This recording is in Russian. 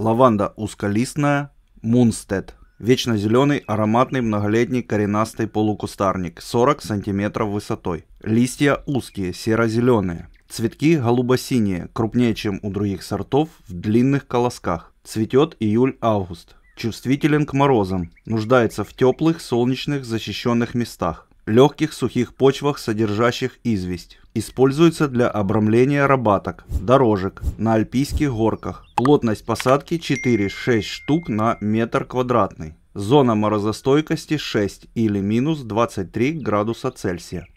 Лаванда узколистная, мунстед. Вечно зеленый, ароматный, многолетний, коренастый полукустарник, 40 см высотой. Листья узкие, серо-зеленые. Цветки голубосиние, крупнее, чем у других сортов, в длинных колосках. Цветет июль-август. Чувствителен к морозам. Нуждается в теплых, солнечных, защищенных местах легких сухих почвах, содержащих известь. Используется для обрамления рабаток, дорожек на альпийских горках. Плотность посадки 4-6 штук на метр квадратный. Зона морозостойкости 6 или минус 23 градуса Цельсия.